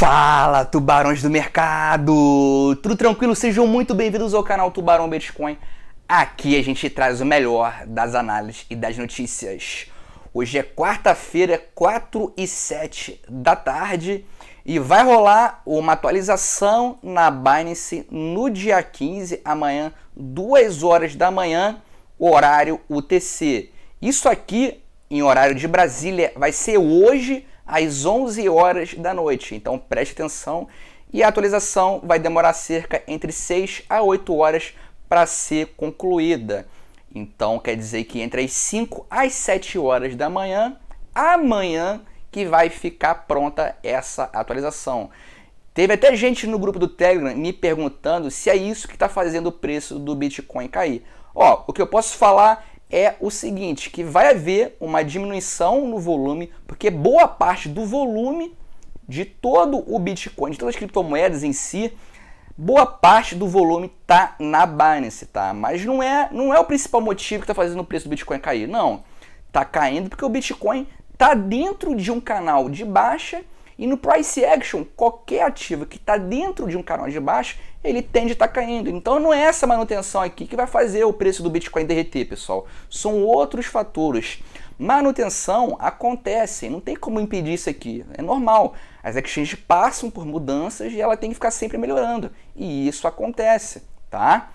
Fala, tubarões do mercado! Tudo tranquilo? Sejam muito bem-vindos ao canal Tubarão Bitcoin. Aqui a gente traz o melhor das análises e das notícias. Hoje é quarta-feira, 4 e 7 da tarde, e vai rolar uma atualização na Binance no dia 15, amanhã, 2 horas da manhã, horário UTC. Isso aqui, em horário de Brasília, vai ser hoje às 11 horas da noite. Então preste atenção e a atualização vai demorar cerca entre 6 a 8 horas para ser concluída. Então quer dizer que entre as 5 às 7 horas da manhã, amanhã que vai ficar pronta essa atualização. Teve até gente no grupo do Telegram me perguntando se é isso que está fazendo o preço do Bitcoin cair. Ó, o que eu posso falar é o seguinte, que vai haver uma diminuição no volume, porque boa parte do volume de todo o Bitcoin, de todas as criptomoedas em si, boa parte do volume tá na Binance, tá? Mas não é, não é o principal motivo que tá fazendo o preço do Bitcoin cair, não. Tá caindo porque o Bitcoin tá dentro de um canal de baixa e no price action, qualquer ativo que tá dentro de um canal de baixa, ele tende a estar tá caindo. Então não é essa manutenção aqui que vai fazer o preço do Bitcoin derreter, pessoal. São outros fatores. Manutenção acontece, não tem como impedir isso aqui. É normal. As exchanges passam por mudanças e ela tem que ficar sempre melhorando. E isso acontece, tá?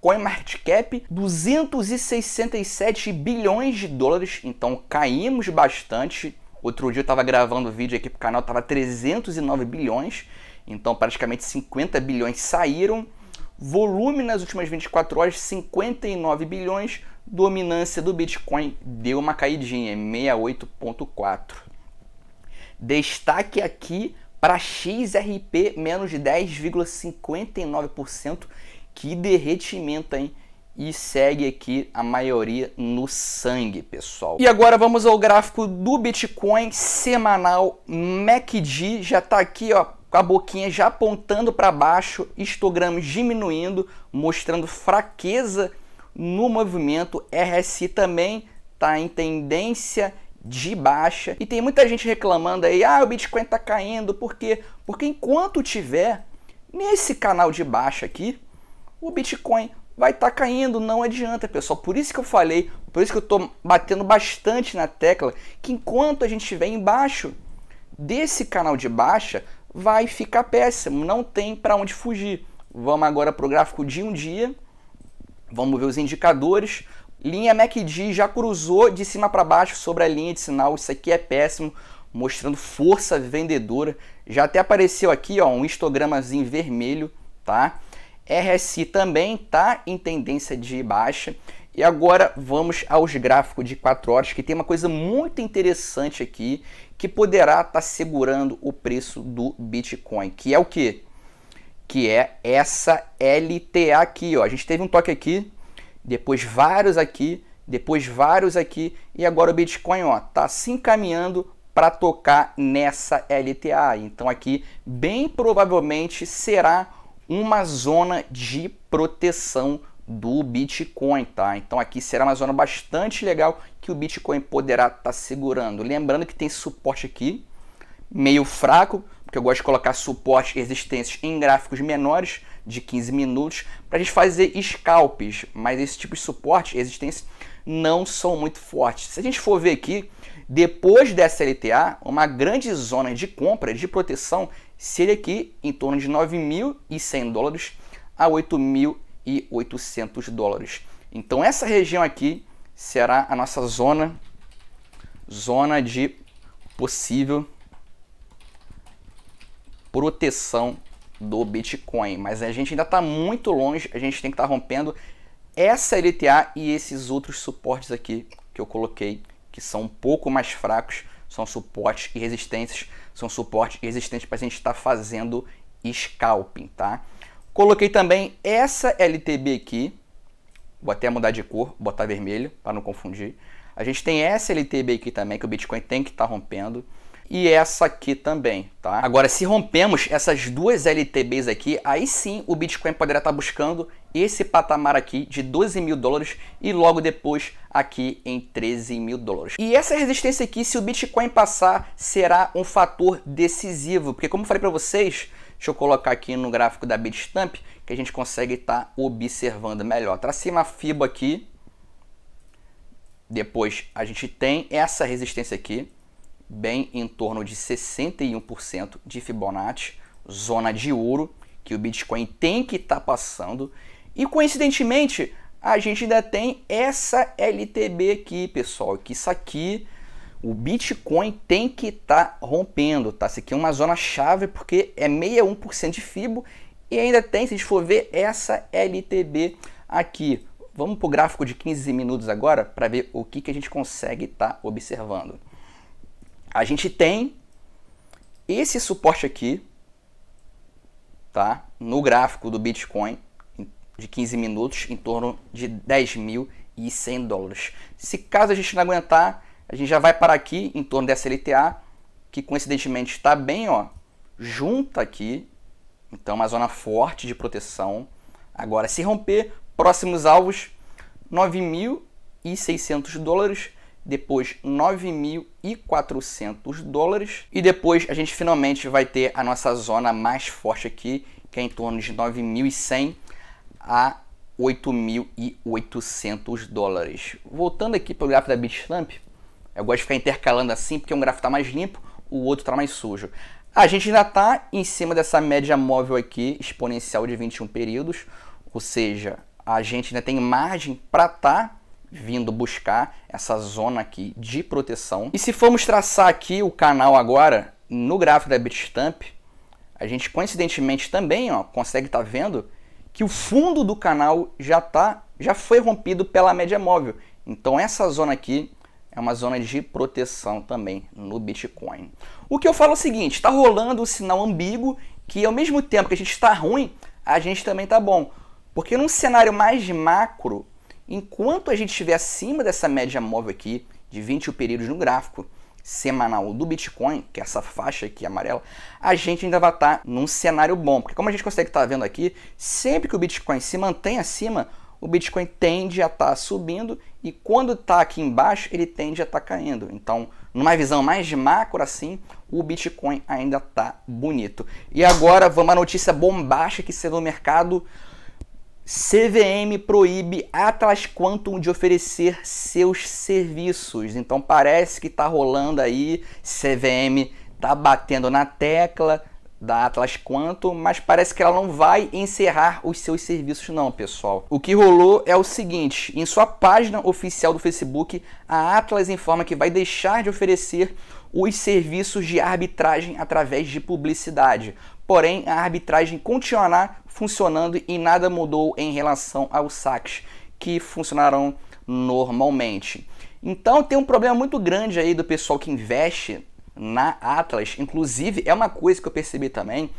CoinMarketCap 267 bilhões de dólares, então caímos bastante. Outro dia eu estava gravando vídeo aqui para o canal, estava 309 bilhões. Então, praticamente 50 bilhões saíram. Volume nas últimas 24 horas, 59 bilhões. Dominância do Bitcoin deu uma caidinha, 68,4. Destaque aqui para XRP, menos 10,59%. Que derretimento, hein? e segue aqui a maioria no sangue, pessoal. E agora vamos ao gráfico do Bitcoin semanal MACD, já está aqui, ó, com a boquinha já apontando para baixo, histogramas diminuindo, mostrando fraqueza no movimento. RSI também está em tendência de baixa. E tem muita gente reclamando aí, ah, o Bitcoin está caindo, por quê? Porque enquanto tiver nesse canal de baixa aqui, o Bitcoin vai estar tá caindo, não adianta, pessoal. Por isso que eu falei, por isso que eu estou batendo bastante na tecla, que enquanto a gente estiver embaixo desse canal de baixa, vai ficar péssimo, não tem para onde fugir. Vamos agora para o gráfico de um dia, vamos ver os indicadores. Linha MACD já cruzou de cima para baixo sobre a linha de sinal, isso aqui é péssimo, mostrando força vendedora. Já até apareceu aqui ó, um histogramazinho vermelho, tá? RSI também tá em tendência de baixa e agora vamos aos gráficos de 4 horas, que tem uma coisa muito interessante aqui, que poderá estar tá segurando o preço do Bitcoin, que é o que? Que é essa LTA aqui, ó. A gente teve um toque aqui, depois vários aqui, depois vários aqui, e agora o Bitcoin, ó, tá se encaminhando para tocar nessa LTA. Então aqui, bem provavelmente, será uma zona de proteção do Bitcoin, tá? Então aqui será uma zona bastante legal que o Bitcoin poderá estar tá segurando. Lembrando que tem suporte aqui, meio fraco, porque eu gosto de colocar suporte e resistências em gráficos menores de 15 minutos para a gente fazer scalps, mas esse tipo de suporte e resistência não são muito fortes. Se a gente for ver aqui, depois dessa LTA, uma grande zona de compra, de proteção, seria aqui em torno de 9.100 dólares a 8.000 e 800 dólares. Então essa região aqui será a nossa zona zona de possível proteção do Bitcoin, mas a gente ainda está muito longe, a gente tem que estar tá rompendo essa LTA e esses outros suportes aqui que eu coloquei, que são um pouco mais fracos, são suportes e resistências, são suportes e resistentes para a gente estar tá fazendo scalping, tá? Coloquei também essa LTB aqui. Vou até mudar de cor, botar vermelho, para não confundir. A gente tem essa LTB aqui também, que o Bitcoin tem que estar tá rompendo. E essa aqui também, tá? Agora, se rompemos essas duas LTBs aqui, aí sim o Bitcoin poderá estar tá buscando esse patamar aqui de 12 mil dólares e logo depois aqui em 13 mil dólares. E essa resistência aqui, se o Bitcoin passar, será um fator decisivo, porque como eu falei para vocês, Deixa eu colocar aqui no gráfico da Bitstamp que a gente consegue estar tá observando melhor. Tracei tá a fiba aqui. Depois a gente tem essa resistência aqui, bem em torno de 61% de Fibonacci, zona de ouro que o Bitcoin tem que estar tá passando. E coincidentemente, a gente ainda tem essa LTB aqui, pessoal, que isso aqui o Bitcoin tem que estar tá rompendo, tá? Isso aqui é uma zona chave porque é 61% de FIBO e ainda tem, se a gente for ver, essa LTB aqui. Vamos para o gráfico de 15 minutos agora para ver o que, que a gente consegue estar tá observando. A gente tem esse suporte aqui, tá? No gráfico do Bitcoin de 15 minutos em torno de 10.100 dólares. Se caso a gente não aguentar, a gente já vai parar aqui em torno dessa LTA, que coincidentemente está bem ó, junta aqui. Então, uma zona forte de proteção. Agora, se romper, próximos alvos, 9.600 dólares, depois 9.400 dólares. E depois a gente finalmente vai ter a nossa zona mais forte aqui, que é em torno de 9.100 a 8.800 dólares. Voltando aqui para o gráfico da Bitstamp, eu gosto de ficar intercalando assim, porque um gráfico está mais limpo, o outro está mais sujo. A gente ainda está em cima dessa média móvel aqui, exponencial de 21 períodos, ou seja, a gente ainda tem margem para estar tá vindo buscar essa zona aqui de proteção. E se formos traçar aqui o canal agora, no gráfico da Bitstamp, a gente coincidentemente também ó, consegue estar tá vendo que o fundo do canal já, tá, já foi rompido pela média móvel. Então essa zona aqui é uma zona de proteção também no Bitcoin. O que eu falo é o seguinte: está rolando um sinal ambíguo que, ao mesmo tempo que a gente está ruim, a gente também está bom. Porque num cenário mais macro, enquanto a gente estiver acima dessa média móvel aqui, de 21 períodos no gráfico semanal do Bitcoin, que é essa faixa aqui amarela, a gente ainda vai estar tá num cenário bom. Porque, como a gente consegue estar tá vendo aqui, sempre que o Bitcoin se mantém acima o Bitcoin tende a estar tá subindo e quando está aqui embaixo, ele tende a estar tá caindo. Então, numa visão mais de macro assim, o Bitcoin ainda está bonito. E agora vamos à notícia bombástica que saiu no mercado. CVM proíbe Atlas Quantum de oferecer seus serviços. Então parece que está rolando aí, CVM está batendo na tecla, da Atlas Quantum, mas parece que ela não vai encerrar os seus serviços não, pessoal. O que rolou é o seguinte, em sua página oficial do Facebook, a Atlas informa que vai deixar de oferecer os serviços de arbitragem através de publicidade. Porém, a arbitragem continuará funcionando e nada mudou em relação aos saques, que funcionarão normalmente. Então tem um problema muito grande aí do pessoal que investe na Atlas. Inclusive, é uma coisa que eu percebi também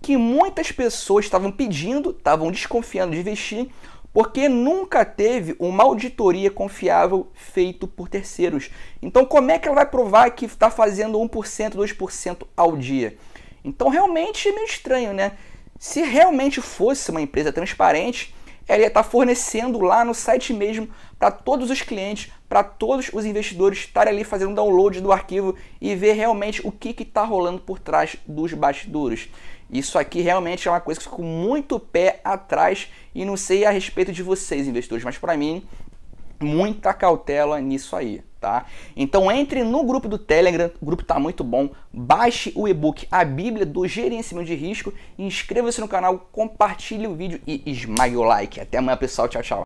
que muitas pessoas estavam pedindo, estavam desconfiando de investir, porque nunca teve uma auditoria confiável feita por terceiros. Então, como é que ela vai provar que está fazendo 1%, 2% ao dia? Então, realmente é meio estranho, né? Se realmente fosse uma empresa transparente, ela ia estar tá fornecendo lá no site mesmo para todos os clientes, para todos os investidores estarem ali fazendo um download do arquivo e ver realmente o que está rolando por trás dos bastidores. Isso aqui realmente é uma coisa que ficou muito pé atrás e não sei a respeito de vocês, investidores, mas para mim, muita cautela nisso aí tá? Então entre no grupo do Telegram, o grupo tá muito bom. Baixe o e-book A Bíblia do Gerenciamento de Risco, inscreva-se no canal, compartilhe o vídeo e esmague o like. Até amanhã, pessoal. Tchau, tchau.